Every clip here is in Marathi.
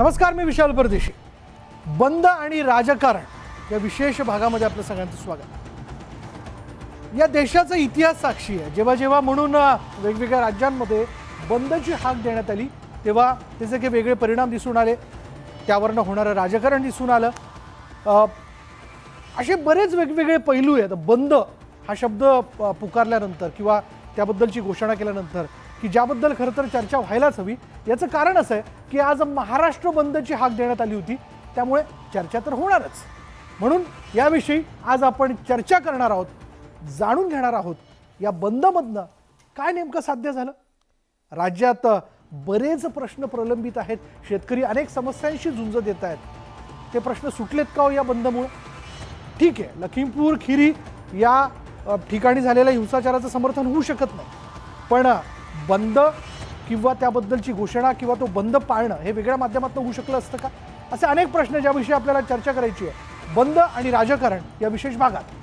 नमस्कार मी विशाल परदेशी बंद आणि राजकारण या विशेष भागामध्ये आपलं सगळ्यांचं स्वागत या देशाचा इतिहास साक्षी आहे जेव्हा जेव्हा म्हणून वेगवेगळ्या राज्यांमध्ये बंदची हाक देण्यात आली तेव्हा त्याचे काही वेगळे परिणाम दिसून आले त्यावरनं होणारं राजकारण दिसून आलं असे बरेच वेगवेगळे पैलू आहेत बंद हा शब्द पुकारल्यानंतर किंवा त्याबद्दलची घोषणा केल्यानंतर की ज्याबद्दल खरं तर चर्चा व्हायलाच हवी याचं कारण असं आहे की आज महाराष्ट्र बंदची हाक देण्यात आली होती त्यामुळे चर्चा तर होणारच म्हणून याविषयी आज आपण चर्चा करणार आहोत जाणून घेणार आहोत या बंदमधनं काय नेमकं साध्य झालं राज्यात बरेच प्रश्न प्रलंबित आहेत शेतकरी अनेक समस्यांशी झुंज देत आहेत ते प्रश्न सुटलेत का हो या बंदमुळं ठीक आहे लखीमपूर खिरी या ठिकाणी झालेल्या हिंसाचाराचं समर्थन होऊ शकत नाही पण बंद किंवा त्याबद्दलची घोषणा किंवा तो बंद पाळणं हे वेगळ्या माध्यमातून होऊ शकलं असतं का असे अनेक प्रश्न ज्याविषयी आपल्याला चर्चा करायची आहे बंद आणि राजकारण या विशेष भागात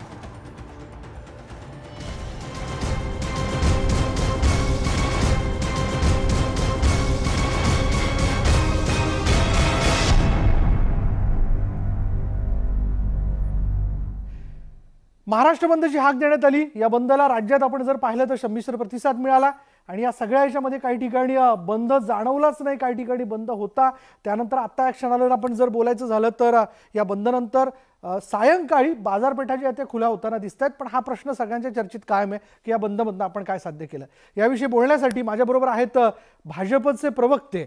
महाराष्ट्र बंदची हाक देण्यात आली या बंदला राज्यात आपण जर पाहिलं तर संमिश्र प्रतिसाद मिळाला आणि या सगळ्या याच्यामध्ये काही ठिकाणी बंद जाणवलाच नाही काही ठिकाणी बंद होता त्यानंतर आत्ता या क्षणाला आपण जर बोलायचं झालं तर या बंदनंतर सायंकाळी बाजारपेठा ज्या त्या खुल्या होताना दिसत आहेत पण हा प्रश्न सगळ्यांच्या चर्चेत कायम आहे की या बंदमधनं आपण काय साध्य केलं याविषयी बोलण्यासाठी माझ्याबरोबर आहेत भाजपचे प्रवक्ते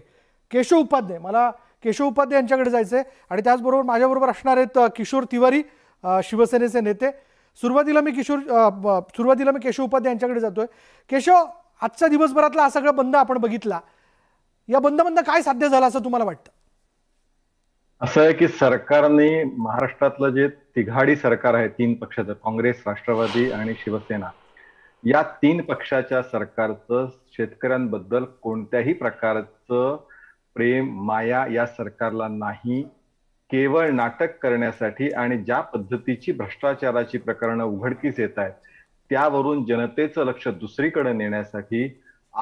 केशव उपाध्याय मला केशव उपाध्याय यांच्याकडे जायचं आहे आणि त्याचबरोबर माझ्याबरोबर असणार आहेत किशोर तिवारी शिवसेनेचे नेते सुरुवातीला मी किशोर सुरुवातीला मी केशव उपाध्याय यांच्याकडे जातोय केशव आजच्या दिवसभरातला हा सगळा बंद आपण बघितला या बंद बंद काय साध्य झालं असं तुम्हाला वाटतं असं आहे की सरकारने महाराष्ट्रातलं जे तिघाडी सरकार आहे तीन पक्षाचं काँग्रेस राष्ट्रवादी आणि शिवसेना या तीन पक्षाच्या सरकारचं शेतकऱ्यांबद्दल कोणत्याही प्रकारचं प्रेम माया या सरकारला नाही केवळ नाटक करण्यासाठी आणि ज्या पद्धतीची भ्रष्टाचाराची प्रकरणं उघडकीस येत आहेत त्यावरून जनतेचं लक्ष दुसरीकडे नेण्यासाठी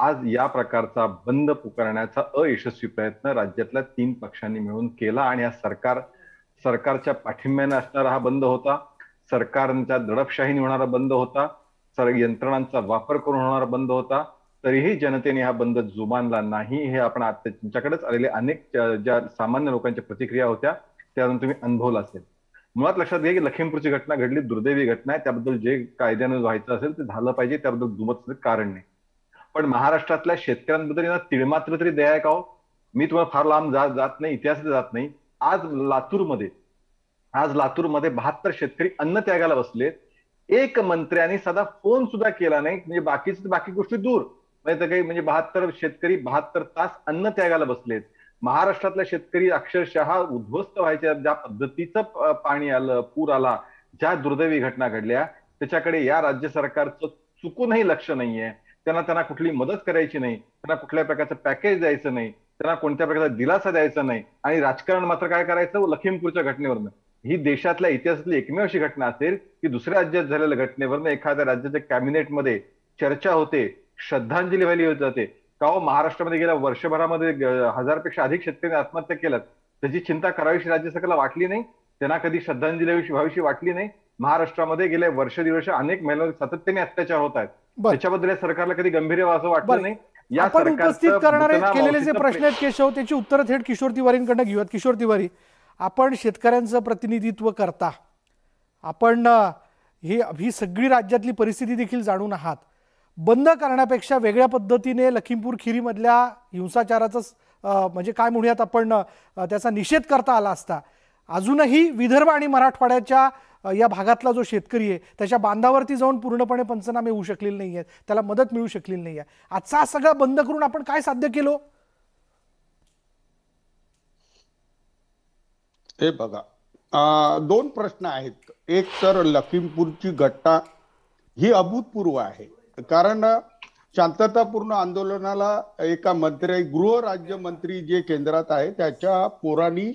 आज या प्रकारचा बंद पुकारण्याचा अयशस्वी प्रयत्न राज्यातल्या तीन पक्षांनी मिळून केला आणि हा सरकार सरकारच्या पाठिंब्याने असणारा हा बंद होता सरकारच्या दडपशाहीने होणारा बंद होता सर यंत्रणांचा वापर करून होणारा बंद होता तरीही जनतेने हा बंद जुमानला नाही हे आपण आता तुमच्याकडेच आलेले अनेक ज्या सामान्य लोकांच्या प्रतिक्रिया होत्या त्यातून तुम्ही अनुभवला असेल मुळात लक्षात घ्या की लखीमपूरची घटना घडली दुर्दैवी घटना आहे त्याबद्दल जे कायद्यानं व्हायचं असेल ते झालं पाहिजे त्याबद्दल दुमत कारण नाही पण महाराष्ट्रातल्या शेतकऱ्यांबद्दल यांना तिळमात्र तरी द्याय का हो मी तुम्हाला फार लांब जात जात नाही इतिहास जात नाही आज लातूरमध्ये आज लातूरमध्ये बहात्तर शेतकरी अन्न त्यागाला बसलेत एक मंत्र्याने साधा फोन सुद्धा केला नाही म्हणजे बाकीच बाकी गोष्टी दूर म्हणजे काही म्हणजे बहात्तर शेतकरी बहात्तर तास अन्न त्यागाला बसलेत महाराष्ट्रातल्या शेतकरी अक्षरशः उद्ध्वस्त व्हायच्या ज्या पद्धतीचं पाणी आलं पूर आला ज्या दुर्दैवी घटना घडल्या त्याच्याकडे या राज्य सरकारचं चुकूनही लक्ष नाहीये त्यांना त्यांना कुठली मदत करायची नाही त्यांना कुठल्या प्रकारचं पॅकेज द्यायचं नाही त्यांना कोणत्या प्रकारचा दिलासा द्यायचा नाही आणि राजकारण मात्र काय करायचं लखीमपूरच्या घटनेवरनं ही देशातल्या इतिहासातली एकमेव अशी घटना असेल की दुसऱ्या राज्यात झालेल्या घटनेवरनं एखाद्या राज्याच्या कॅबिनेटमध्ये चर्चा होते श्रद्धांजली व्हायला होत जाते का हो, महाराष्ट्रामध्ये गेल्या वर्षभरामध्ये हजारपेक्षा अधिक शेतकऱ्यांनी आत्महत्या केल्यात त्याची चिंता करावीशी राज्य सरकारला वाटली नाही त्यांना कधी श्रद्धांजली व्हावीशी वाटली नाही महाराष्ट्रामध्ये गेले वर्ष दिवस अनेक महिलांवर सातत्याने अत्याचार होत आहेत त्याच्याबद्दल या सरकारला कधी गंभीर असं वाटत नाही या आपण उपस्थित करणारे केलेले जे प्रश्न आहेत केशव त्याची उत्तर थेट किशोर तिवारींकडनं घेऊयात किशोर तिवारी आपण शेतकऱ्यांचं प्रतिनिधित्व करता आपण ही ही सगळी राज्यातली परिस्थिती देखील जाणून आहात बंद करण्यापेक्षा वेगळ्या पद्धतीने लखीमपूर खिरीमधल्या हिंसाचाराचं म्हणजे काय म्हणूयात आपण त्याचा निषेध करता आला असता अजूनही विदर्भ आणि मराठवाड्याच्या या भागातला जो शेतकरी आहे त्याच्या बांधावरती जाऊन पूर्णपणे पंचनामे होऊ शकलेले नाही आहेत त्याला मदत मिळू शकलेली नाही आहे आजचा सगळा बंद करून आपण काय साध्य केलो हे बघा दोन प्रश्न आहेत एक तर लखीमपूरची घटना ही अभूतपूर्व आहे कारण शांततापूर्ण आंदोलनाला एका मंत्री गृह राज्यमंत्री जे केंद्रात आहे त्याच्या पोरांनी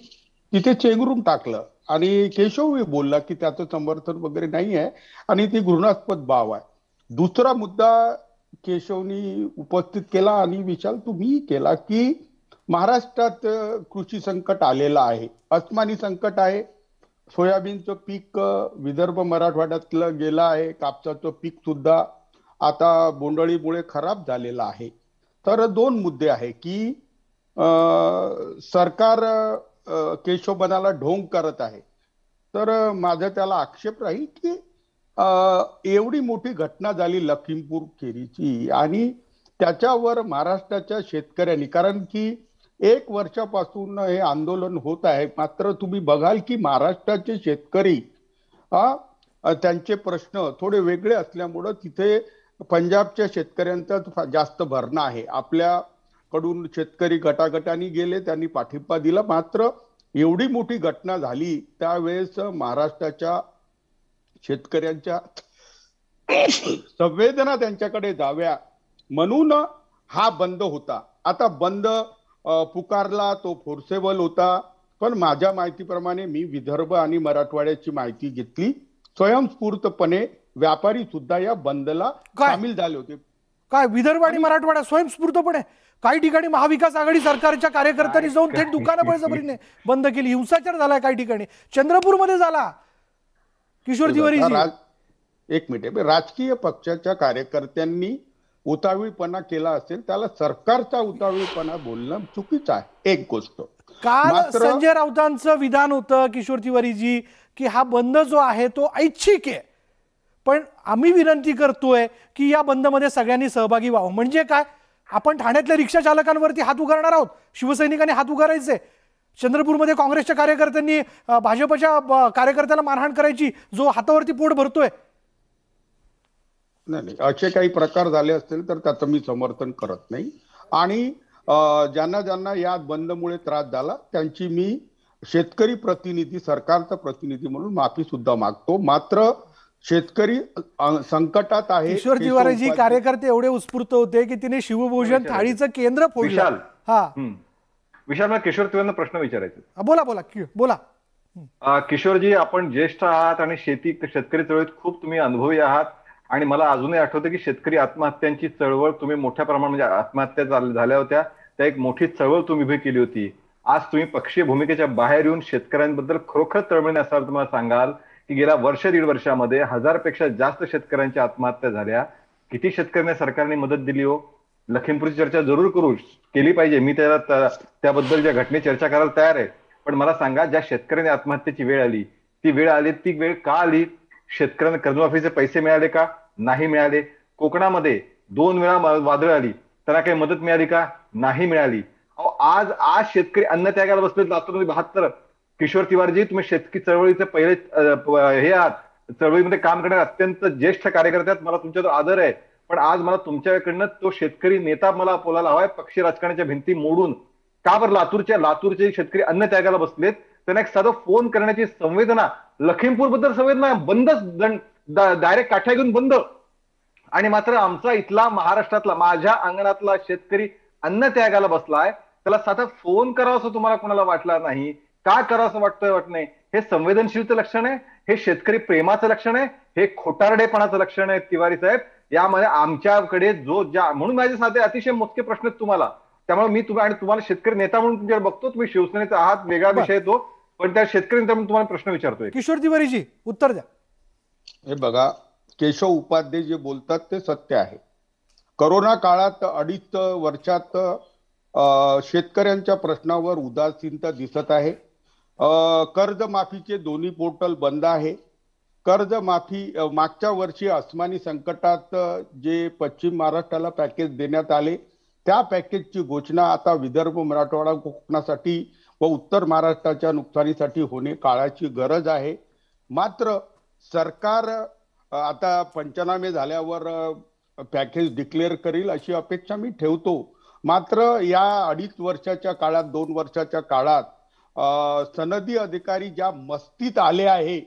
तिथे चेंगरून टाकलं आणि केशव बोलला की त्याचं समर्थन वगैरे नाही आहे आणि ती घृणास्पद बाब आहे दुसरा मुद्दा केशवनी उपस्थित केला आणि विशाल तुम्ही केला की महाराष्ट्रात कृषी संकट आलेलं आहे अस्मानी संकट आहे सोयाबीनचं पीक विदर्भ मराठवाड्यातलं गेलं आहे कापसाचं पीक सुद्धा आता बोंडळीमुळे खराब झालेला आहे तर दोन मुद्दे आहे की सरकार केशोबनाला ढोंग करत आहे तर माझा त्याला आक्षेप राहील की एवढी मोठी घटना झाली लखीमपूर खेरीची आणि त्याच्यावर महाराष्ट्राच्या शेतकऱ्यांनी कारण की एक वर्षापासून हे आंदोलन होत आहे मात्र तुम्ही बघाल की महाराष्ट्राचे शेतकरी त्यांचे प्रश्न थोडे वेगळे असल्यामुळं तिथे पंजाबच्या शेतकऱ्यांचाच जास्त भरणा आहे आपल्याकडून शेतकरी गटागटांनी गेले त्यांनी पाठिंबा दिला मात्र एवढी मोठी घटना झाली त्यावेळेस महाराष्ट्राच्या शेतकऱ्यांच्या संवेदना त्यांच्याकडे जाव्या म्हणून हा बंद होता आता बंद पुकारला तो फोर्सेबल होता पण माझ्या माहितीप्रमाणे मी विदर्भ आणि मराठवाड्याची माहिती घेतली स्वयंस्फूर्तपणे व्यापारी सुद्धा या बंदला सामील झाले होते काय विदर्भ मराठवाडा स्वयंस्फूर्तपणे काही ठिकाणी महाविकास आघाडी सरकारच्या कार्यकर्त्यांनी जाऊन थेट दुकानं बळजबरीने बंद केली हिंसाचार झाला काही ठिकाणी चंद्रपूर मध्ये झाला किशोर तिवारी एक मिनिट राजकीय पक्षाच्या कार्यकर्त्यांनी उतावीळपणा केला असेल त्याला सरकारचा उतावीळपणा बोलणं चुकीचं आहे एक गोष्ट काल संजय राऊतांचं विधान होतं किशोर तिवारीजी की हा बंद जो आहे तो ऐच्छिक आहे पण आम्ही विनंती करतोय की या बंदमध्ये सगळ्यांनी सहभागी व्हावं म्हणजे काय आपण ठाण्यातल्या रिक्षा चालकांवरती हात उगारणार आहोत शिवसैनिकांनी हात उगारायचे चंद्रपूरमध्ये काँग्रेसच्या कार्यकर्त्यांनी भाजपच्या कार्यकर्त्याला मारहाण करायची जो हातावरती पोट भरतोय नाही नाही असे काही प्रकार झाले असतील तर त्याचं मी समर्थन करत नाही आणि ज्यांना ज्यांना या बंदमुळे त्रास झाला त्यांची मी शेतकरी प्रतिनिधी सरकारचा प्रतिनिधी म्हणून माफी सुद्धा मागतो मात्र शेतकरी संकटात आहे ईश्वर तिवारीजी कार्यकर्ते एवढे उत्स्फूर्त होते की तिने शिवभूषण थाळीचं केंद्र फोडलं हा विशाल मला किशोर तिवारींना प्रश्न विचारायचा बोला बोला बोला किशोरजी आपण ज्येष्ठ आहात आणि शेती शेतकरी चळवळीत खूप तुम्ही अनुभवी आहात आणि मला अजूनही आठवतं की शेतकरी आत्महत्यांची चळवळ तुम्ही मोठ्या प्रमाणात म्हणजे आत्महत्या झाल्या होत्या त्या एक मोठी चळवळ तुम्ही उभी केली होती आज तुम्ही पक्षीय भूमिकेच्या बाहेर येऊन शेतकऱ्यांबद्दल खरोखर तळमळीने असाल तुम्हाला सांगाल की गेल्या वर्ष दीड वर्षामध्ये हजारपेक्षा जास्त शेतकऱ्यांच्या आत्महत्या झाल्या किती शेतकऱ्यांना सरकारने मदत दिली हो लखीमपूरची चर्चा जरूर करू केली पाहिजे मी त्याला त्याबद्दल ज्या घटने चर्चा करायला तयार आहे पण मला सांगा ज्या शेतकऱ्यांनी आत्महत्येची वेळ आली ती वेळ आली ती वेळ का आली शेतकऱ्यांना कर्जमाफीचे पैसे मिळाले का नाही मिळाले कोकणामध्ये दोन वेळा वादळ आली त्यांना काही मदत मिळाली का नाही मिळाली अहो आज आज शेतकरी अन्न त्यागायला बसले लातूरमध्ये बहात्तर किशोर तिवारीजी तुम्ही शेतकी चळवळीचे पहिले हे आहात चळवळीमध्ये काम करणारे अत्यंत ज्येष्ठ कार्यकर्ते आहेत मला तुमच्यावर आदर आहे पण आज मला तुमच्याकडनं तो शेतकरी नेता मला बोलायला हवाय पक्षी राजकारणाच्या भिंती मोडून का बरं लातूरच्या लातूरचे शेतकरी अन्न त्यागाला बसलेत त्यांना एक साधं फोन करण्याची संवेदना लखीमपूर बद्दल संवेदना बंदच डायरेक्ट काठ्या घेऊन बंद आणि मात्र आमचा इथला महाराष्ट्रातला माझ्या अंगणातला शेतकरी अन्न त्यागाला बसलाय त्याला साधा फोन करावा असं तुम्हाला कोणाला वाटला नाही काय करावं वाटतंय वाटत नाही हे संवेदनशीलचं लक्षण आहे हे शेतकरी प्रेमाचं लक्षण आहे हे खोटारडेपणाचं लक्षण आहे तिवारी साहेब यामध्ये आमच्याकडे जो ज्या म्हणून माझे साधे अतिशय मोजके प्रश्न आहेत तुम्हाला त्यामुळे मी तुम्ही आणि तुम्हाला शेतकरी नेता म्हणून तुमच्यावर बघतो तुम्ही शिवसेनेचा आहात वेगळा विषय तो पण त्या शेतकरी नेता म्हणून तुम्हाला प्रश्न विचारतोय किशोर तिवारीजी उत्तर द्या हे बघा केशव उपाध्ये जे बोलतात ते सत्य आहे करोना काळात अडीच वर्षात शेतकऱ्यांच्या प्रश्नावर उदासीनता दिसत आहे कर्जमाफीचे दोन्ही पोर्टल बंद आहे कर्जमाफी मागच्या वर्षी अस्मानी संकटात जे पश्चिम महाराष्ट्राला पॅकेज देण्यात आले त्या पॅकेजची घोषणा आता विदर्भ मराठवाडा कोकणासाठी व उत्तर महाराष्ट्राच्या नुकसानीसाठी होणे काळाची गरज आहे मात्र सरकार आता पंचनामे झाल्यावर पॅकेज डिक्लेअर करेल अशी अपेक्षा मी ठेवतो मात्र या अडीच वर्षाच्या काळात दोन वर्षाच्या काळात सनदी अधिकारी ज्या मस्तीत आले आहे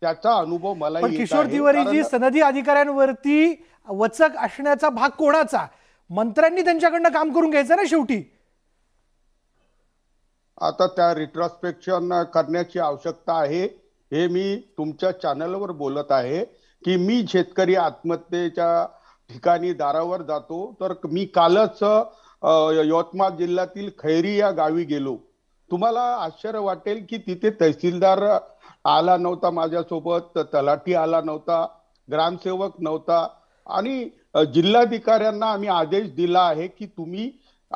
त्याचा अनुभव मला पण किशोर तिवारीजी सनदी अधिकाऱ्यांवरती वचक असण्याचा भाग कोणाचा मंत्र्यांनी त्यांच्याकडनं काम करून घ्यायचं ना शेवटी आता त्या रिट्रॉस्पेक्शन करण्याची आवश्यकता आहे हे मी तुमच्या चॅनलवर बोलत आहे की मी शेतकरी आत्महत्येच्या ठिकाणी दारावर जातो तर मी कालच यवतमाळ जिल्ह्यातील खैरी या गावी गेलो तुम्हाला आश्चर्य वाटेल की तिथे तहसीलदार आला नव्हता माझ्यासोबत तलाठी आला नव्हता ग्रामसेवक नव्हता आणि जिल्हाधिकाऱ्यांना आम्ही आदेश दिला आहे की तुम्ही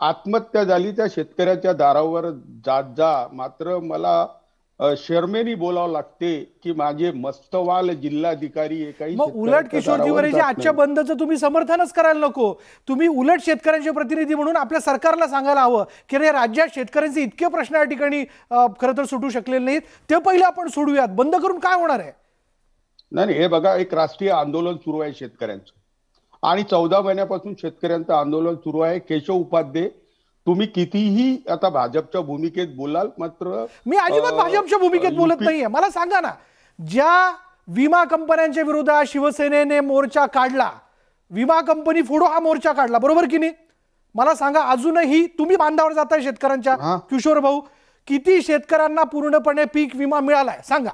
आत्महत्या झाली त्या शेतकऱ्याच्या दारावर जात जा मात्र मला शर्मेनी बोलावं लागते की माझे मस्तवाल जिल्हाधिकारी काही मग उलट आजच्या बंदचं तुम्ही समर्थनच करायला नको तुम्ही उलट शेतकऱ्यांचे प्रतिनिधी म्हणून आपल्या सरकारला सांगायला हवं की रे राज्यात शेतकऱ्यांचे इतके प्रश्न या ठिकाणी खरं तर सुटू शकलेले नाहीत ते पहिले आपण सोडूयात बंद करून काय होणार आहे नाही हे बघा एक राष्ट्रीय आंदोलन सुरू आहे शेतकऱ्यांचं आणि चौदा महिन्यापासून शेतकऱ्यांचं आंदोलन सुरू आहे केशव उपाध्ये तुम्ही कितीही आता भाजपच्या भूमिकेत बोलाल मात्र मी अजिबात भाजपच्या भूमिकेत बोलत नाहीये मला सांगा ना ज्या विमा कंपन्यांच्या विरोधात शिवसेनेने मोर्चा काढला विमा कंपनी फोडो हा मोर्चा काढला बरोबर की नाही मला सांगा अजूनही तुम्ही बांधावर जाताय शेतकऱ्यांच्या किशोर भाऊ किती शेतकऱ्यांना पूर्णपणे पीक विमा मिळालाय सांगा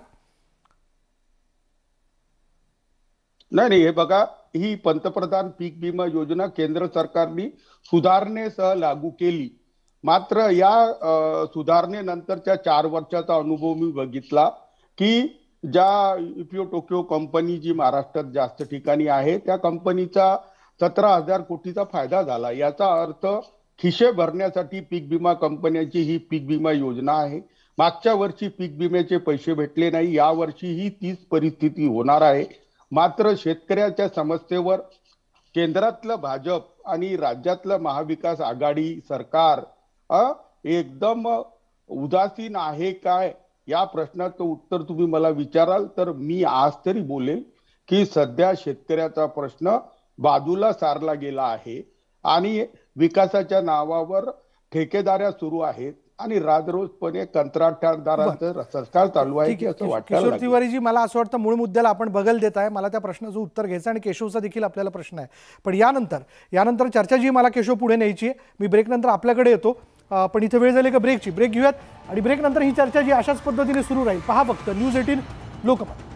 नाही हे बघा ही पंतप्रधान पीक विमा योजना केंद्र सरकारने सुधारणेसह लागू केली मात्र या सुधारणेनंतरच्या चार वर्षाचा अनुभव मी बघितला की ज्या इपिओ टोकियो कंपनी जी महाराष्ट्रात जास्त ठिकाणी आहे त्या कंपनीचा सतरा हजार कोटीचा फायदा झाला याचा अर्थ खिशे भरण्यासाठी पीक विमा कंपन्यांची ही पीक विमा योजना आहे मागच्या वर्षी पीक विम्याचे पैसे भेटले नाही यावर्षी ही तीच परिस्थिती होणार आहे मात्र शेतकऱ्याच्या समस्येवर केंद्रातलं भाजप आणि राज्यातलं महाविकास आघाडी सरकार एकदम उदासीन आहे काय या प्रश्नाचं उत्तर तुम्ही मला विचाराल तर मी आज तरी बोलेन की सध्या शेतकऱ्याचा प्रश्न बाजूला सारला गेला आहे आणि विकासाच्या नावावर ठेकेदाऱ्या सुरू आहेत आणि राजरोजपणे कंत्राटदारांचं सरकार चालू आहे की असं वाटतं किशोर तिवारीजी मला असं वाटतं मूळ मुद्द्याला आपण बगल देत आहे मला त्या प्रश्नाचं उत्तर घ्यायचं आणि केशवचा देखील आपल्याला प्रश्न आहे पण यानंतर यानंतर चर्चा जी मला केशव पुढे न्यायची आहे मी ब्रेक नंतर आपल्याकडे येतो पण इथे वेळ झाली का ब्रेकची ब्रेक घेऊयात आणि ब्रेकनंतर ही चर्चा जी अशाच पद्धतीने सुरू राहील पहा फक्त न्यूज एटीन लोकमत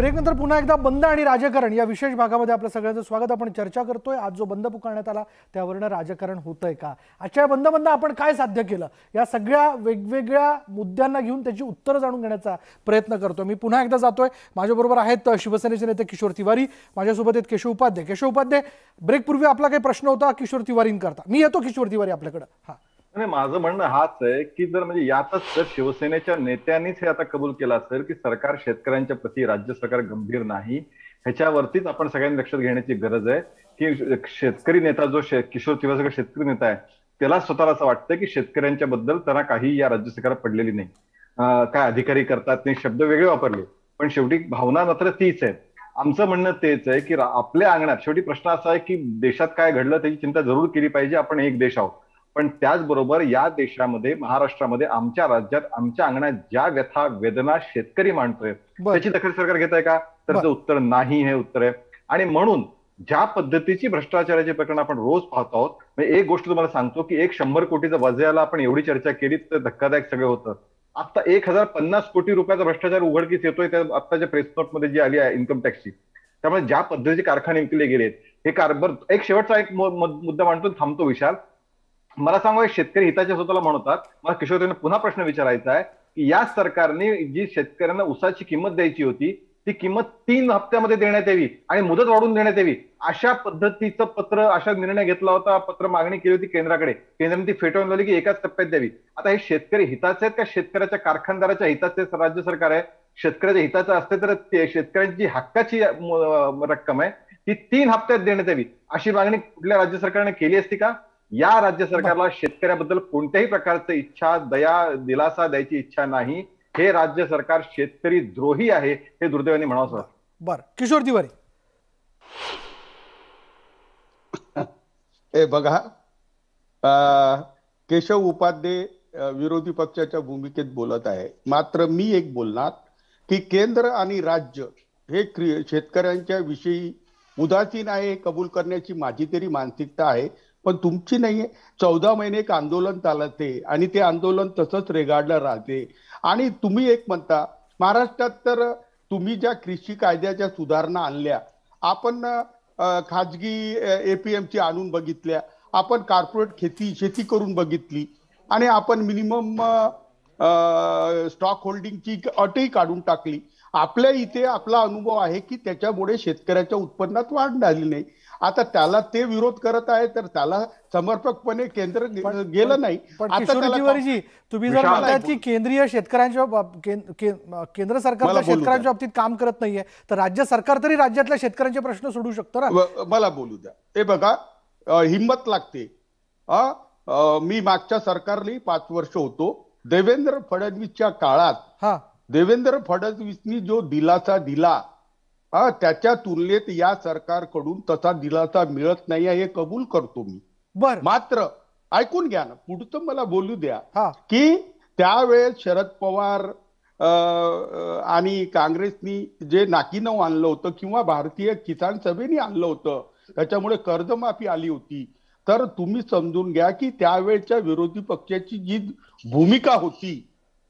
आणि नंतर पुन्हा एकदा बंद आणि राजकारण या विशेष भागामध्ये आपलं सगळ्यांचं स्वागत आपण चर्चा करतोय आज जो बंद पुकारण्यात आला त्यावरनं राजकारण होतंय का आजच्या बंद बंद आपण काय साध्य केलं या सगळ्या वेगवेगळ्या मुद्द्यांना घेऊन त्याची उत्तरं जाणून घेण्याचा प्रयत्न करतो मी पुन्हा एकदा जातोय माझ्याबरोबर आहेत शिवसेनेचे नेते किशोर तिवारी माझ्यासोबत आहेत केशव उपाध्याय केशव उपाध्याय ब्रेकपूर्वी आपला काही प्रश्न होता किशोर तिवारींकरता मी येतो किशोर तिवारी आपल्याकडं हां नाही माझं म्हणणं हाच आहे की जर म्हणजे यातच जर शिवसेनेच्या नेत्यांनीच हे आता कबूल केलं असेल की सरकार शेतकऱ्यांच्या प्रती राज्य सरकार गंभीर नाही ह्याच्यावरतीच आपण सगळ्यांनी लक्षात घेण्याची गरज आहे की शेतकरी नेता जो शे किशोर सगळं शेतकरी नेता आहे त्याला स्वतःला असं वाटतं की शेतकऱ्यांच्या बद्दल त्यांना काही या राज्य सरकार पडलेली नाही काय अधिकारी करतात ते शब्द वेगळे वापरले पण शेवटी भावना मात्र तीच आहे आमचं म्हणणं तेच आहे की आपल्या अंगणात शेवटी प्रश्न असा आहे की देशात काय घडलं त्याची चिंता जरूर केली पाहिजे आपण एक देश आहोत पण त्याचबरोबर या देशामध्ये महाराष्ट्रामध्ये आमच्या राज्यात आमच्या अंगणात ज्या व्यथा वेदना शेतकरी मांडतोय त्याची दखल सरकार घेत आहे का तर उत्तर नाही हे उत्तर आहे आणि म्हणून ज्या पद्धतीची भ्रष्टाचाराची प्रकरण आपण रोज पाहतो आहोत म्हणजे एक गोष्ट तुम्हाला सांगतो की एक शंभर कोटीचं वजयाला आपण एवढी चर्चा केली तर धक्कादायक सगळं होतं आता एक हजार पन्नास कोटी रुपयाचा भ्रष्टाचार उघडकीस येतोय त्या आत्ताच्या प्रेस नोटमध्ये जी आली आहे इन्कम टॅक्सची त्यामुळे ज्या पद्धतीचे कारखाने विकले गेलेत हे कारभार एक शेवटचा एक मुद्दा मांडतो थांबतो विशाल मला सांगू शेतकरी हिताच्या स्वतःला म्हणतात मला किशोर पुन्हा प्रश्न विचारायचा आहे की या सरकारने जी शेतकऱ्यांना उसाची किंमत द्यायची होती ती किंमत तीन हप्त्यामध्ये देण्यात यावी आणि मुदत वाढवून देण्यात यावी अशा पद्धतीचं पत्र अशा निर्णय घेतला होता पत्र मागणी केली होती केंद्राकडे केंद्राने ती फेटवून लावली की एकाच टप्प्यात द्यावी आता हे शेतकरी हिताचे आहेत का शेतकऱ्याच्या कारखानदाराच्या हिताचे राज्य सरकार आहे शेतकऱ्याच्या हिताचं असते तर शेतकऱ्यांची हक्काची रक्कम आहे ती तीन हप्त्यात देण्यात यावी अशी मागणी कुठल्या राज्य सरकारने केली असती का या राज्य सरकारला शेतकऱ्याबद्दल कोणत्याही प्रकारचं इच्छा दया दिलासा द्यायची इच्छा नाही हे राज्य सरकार शेतकरी द्रोही आहे हे दुर्दैवाने म्हणावं बर किशोर तिवारी ए बघा केशव उपाध्ये विरोधी पक्षाच्या भूमिकेत बोलत आहे मात्र मी एक बोलणार की केंद्र आणि राज्य हे शेतकऱ्यांच्या विषयी उदासीन आहे कबूल करण्याची माझी तरी मानसिकता आहे पण तुमची नाहीये चौदा महिने एक आंदोलन चालते आणि ते आंदोलन तसंच रेगाडलं राहते आणि तुम्ही एक म्हणता महाराष्ट्रात तर तुम्ही ज्या कृषी कायद्याच्या सुधारणा आणल्या आपण खाजगी एपीएमची आणून बघितल्या आपण कार्पोरेट खेती शेती करून बघितली आणि आपण मिनिमम स्टॉक होल्डिंगची अटही काढून टाकली आपल्या इथे आपला अनुभव आहे की त्याच्यामुळे शेतकऱ्याच्या उत्पन्नात वाढ झाली नाही आता त्याला ते विरोध करत आहे तर त्याला समर्पकपणे केंद्र गेलं नाही आता तुम्ही जर म्हणतात की केंद्रीय शेतकऱ्यांच्या केंद्र सरकार शेतकऱ्यांच्या बाबतीत काम करत नाहीये तर राज्य सरकार तरी राज्यातल्या शेतकऱ्यांचे प्रश्न सोडू शकतो ना मला बोलू द्या ते बघा हिंमत लागते मी मागच्या सरकारली पाच वर्ष होतो देवेंद्र फडणवीसच्या काळात देवेंद्र फडणवीसनी जो दिलासा दिला हा त्याच्या तुलनेत या सरकारकडून तसा दिलासा मिळत नाही हे कबूल करतो मी बर मात्र ऐकून घ्या ना पुढचं मला बोलू द्या की त्यावेळेस शरद पवार आणि काँग्रेसनी जे नाकीनव आणलं होतं किंवा भारतीय किसान सभेने आणलं होतं त्याच्यामुळे कर्जमाफी आली होती तर तुम्ही समजून घ्या की त्यावेळच्या विरोधी पक्षाची जी भूमिका होती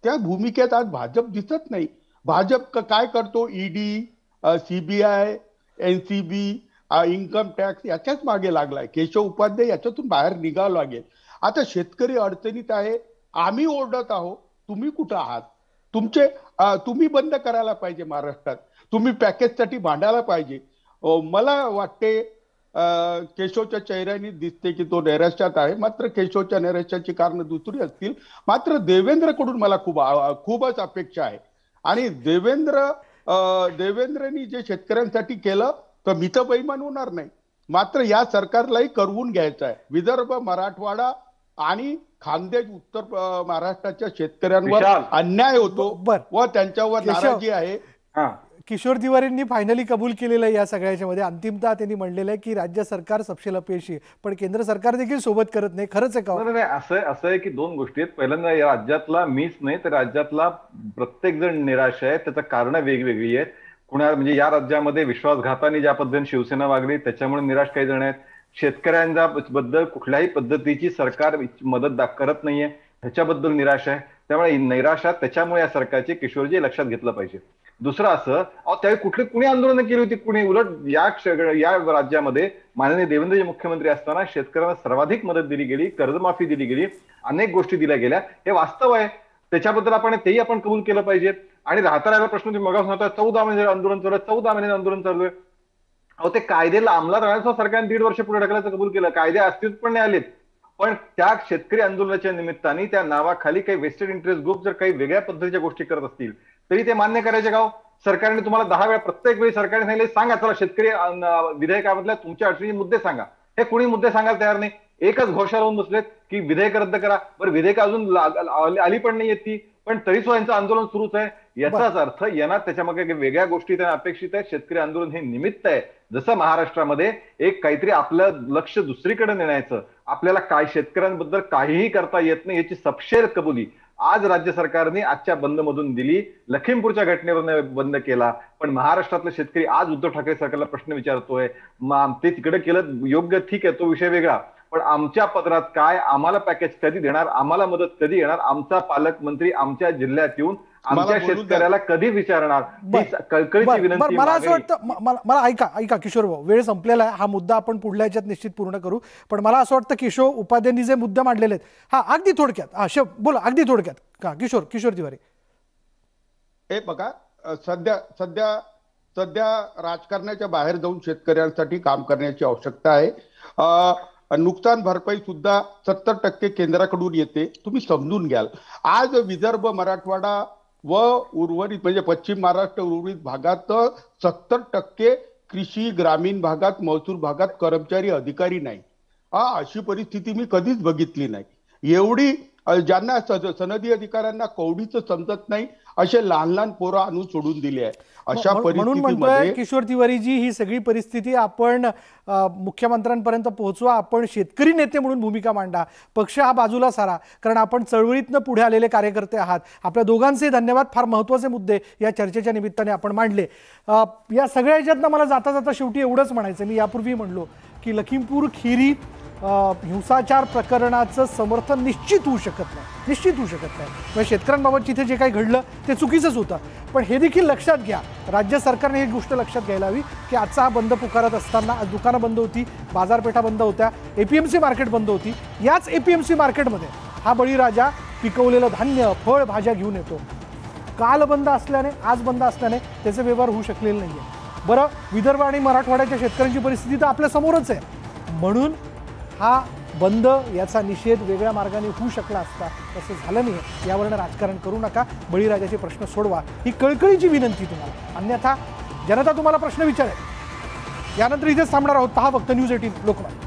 त्या भूमिकेत आज भाजप दिसत नाही भाजप काय करतो ED CBI N C B income tax याच्याच मागे लागलाय केशव उपाध्याय याच्यातून बाहेर निघावं लागेल आता शेतकरी अडचणीत आहे आम्ही ओरडत आहोत तुम्ही कुठं आहात तुमचे तुम्ही बंद करायला पाहिजे महाराष्ट्रात तुम्ही पॅकेजसाठी भांडायला पाहिजे मला वाटते केशवच्या चेहऱ्याने दिसते की तो नैराश्यात आहे मात्र केशवच्या नैराश्याची कारण दुसरी असतील मात्र देवेंद्रकडून मला खूप खूपच अपेक्षा आहे आणि देवेंद्र देवेंद्रनी जे शेतकऱ्यांसाठी केलं तर मी तर बैमान होणार नाही मात्र या सरकारलाही करवून घ्यायचं आहे विदर्भ मराठवाडा आणि खानदेश उत्तर महाराष्ट्राच्या शेतकऱ्यांवर अन्याय होतो व त्यांच्यावर नाराजी आहे किशोर तिवारींनी फायनली कबूल केलेलं आहे या सगळ्याच्यामध्ये मध्ये अंतिमतः त्यांनी म्हणलेलं आहे की राज्य सरकार सपशेल अपयशी पण केंद्र सरकार देखील सोबत करत नाही खरंच आहे का हो? नाही असं असं आहे की दोन गोष्टी आहेत पहिल्यांदा या राज्यातला मीच नाही तर राज्यातला प्रत्येक जण निराश आहे त्याचं कारण वेगवेगळी आहेत कुणा म्हणजे या राज्यामध्ये विश्वासघाताने ज्या पद्धतीने शिवसेना वागली त्याच्यामुळे निराश काही जण आहेत शेतकऱ्यांच्या बद्दल कुठल्याही पद्धतीची सरकार मदत करत नाहीये ह्याच्याबद्दल निराश आहे त्यामुळे नैराशा त्याच्यामुळे या सरकारचे किशोरजी लक्षात घेतलं पाहिजे दुसरं असं त्यावेळी कुठली कुणी आंदोलनं केली होती कुणी उलट या या राज्यामध्ये माननीय देवेंद्रजी मुख्यमंत्री असताना शेतकऱ्यांना सर्वाधिक मदत दिली गेली कर्जमाफी दिली गेली अनेक गोष्टी दिल्या गेल्या हे वास्तव आहे त्याच्याबद्दल आपण तेही आपण कबूल केलं पाहिजे आणि राहता राहिला प्रश्न मगास होता चौदा महिने आंदोलन चालू चौदा महिने आंदोलन चालू आहे अहो ते कायद्याला अंमलात राहण्याचा सरकारने दीड वर्ष पुढे ढकलायचं कबूल केलं कायदे अस्तित्व पण नाही आलेत पण त्या शेतकरी आंदोलनाच्या निमित्ताने त्या नावाखाली काही वेस्टेड इंटरेस्ट ग्रुप जर काही वेगळ्या पद्धतीच्या गोष्टी करत असतील तरी ते मान्य करायचे गाव हो? सरकारने तुम्हाला दहा वेळा प्रत्येक वेळी सरकारने सांगितलं सांगा चला शेतकरी विधेयकामधल्या तुमच्या अडचणीचे मुद्दे सांगा हे कुणी मुद्दे सांगायला तयार नाही एकच घोषा लावून बसलेत की विधेयक रद्द करा बरं विधेयक अजून आली पण नाही येत ती पण तरी सुद्धा यांचं आंदोलन सुरूच आहे याचाच अर्थ यांना त्याच्यामध्ये वेगळ्या गोष्टी त्यांना अपेक्षित आहेत शेतकरी आंदोलन हे निमित्त आहे जसं महाराष्ट्रामध्ये एक काहीतरी आपलं लक्ष दुसरीकडे नेण्याचं आपल्याला काय शेतकऱ्यांबद्दल काहीही करता येत नाही याची सपशेर कबुली आज राज्य सरकारने आजच्या बंदमधून दिली लखीमपूरच्या घटनेवर बंद केला पण महाराष्ट्रातले शेतकरी आज उद्धव ठाकरे सरकारला प्रश्न विचारतोय ते तिकडे केलं योग्य ठीक आहे तो विषय वेगळा पण आमच्या पदरात काय आम्हाला पॅकेज कधी देणार आम्हाला मदत कधी येणार आमचा पालकमंत्री आमच्या जिल्ह्यात येऊन आमच्या शेतकऱ्याला कधी विचारणार मला असं वाटतं मला ऐका ऐका किशोर भाऊ वेळ संपलेला आहे हा मुद्दा आपण पुढल्या याच्यात निश्चित पूर्ण करू पण मला असं वाटतं किशोर उपाध्यांनी जे मुद्दे मांडलेले आहेत हा अगदी थोडक्यात हा शेव बोला अगदी थोडक्यात का किशोर किशोर तिवारी हे बघा सध्या सध्या सध्या राजकारणाच्या बाहेर जाऊन शेतकऱ्यांसाठी काम करण्याची आवश्यकता आहे नुकसान भरपाई सुद्धा सत्तर टक्के केंद्राकडून येते तुम्ही समजून घ्याल आज विदर्भ मराठवाडा व उर्वरित म्हणजे पश्चिम महाराष्ट्र उर्वरित भागात सत्तर टक्के कृषी ग्रामीण भागात महसूल भागात कर्मचारी अधिकारी नाही अशी परिस्थिती मी कधीच बघितली नाही एवढी ज्यांना सनदी अधिकाऱ्यांना कवडीच समजत नाही असे लहान लहान पोरं आणून सोडून दिले आहे अशा परिस्थितीमध्ये किशोर तिवारीजी ही सगळी परिस्थिती आपण मुख्यमंत्र्यांपर्यंत पोहोचवा आपण शेतकरी नेते म्हणून भूमिका मांडा पक्ष हा बाजूला सारा कारण आपण चळवळीतनं पुढे आलेले कार्यकर्ते आहात आपल्या दोघांचे धन्यवाद फार महत्वाचे मुद्दे या चर्चेच्या निमित्ताने आपण मांडले या सगळ्या याच्यातनं मला जाता जाता शेवटी एवढंच म्हणायचं मी यापूर्वी म्हणलो की लखीमपूर खिरी हिंसाचार प्रकरणाचं समर्थन निश्चित होऊ शकत नाही निश्चित होऊ शकत नाही म्हणजे शेतकऱ्यांबाबत तिथे जे काही घडलं ते चुकीचंच होतं पण हे देखील लक्षात घ्या राज्य सरकारने ही गोष्ट लक्षात घ्यायला हवी की आजचा हा बंद पुकारत असताना आज दुकानं बंद होती बाजारपेठा बंद होत्या A P M C market बंद होती याच ए पी एम सी मार्केटमध्ये हा बळीराजा पिकवलेलं धान्य फळ भाज्या घेऊन येतो काल बंद असल्याने आज बंद असल्याने त्याचे व्यवहार होऊ शकलेले नाही आहे बरं विदर्भ आणि मराठवाड्याच्या शेतकऱ्यांची परिस्थिती तर आपल्यासमोरच आहे म्हणून हा बंद याचा निषेध वेगळ्या मार्गाने होऊ शकला असता तसं झालं नाही यावरनं राजकारण करू नका बळीराजाचे प्रश्न सोडवा ही कळकळीची विनंती तुम्हाला अन्यथा जनता तुम्हाला प्रश्न विचारेल यानंतर इथेच थांबणार आहोत पहा फक्त न्यूज एटीन लोकमत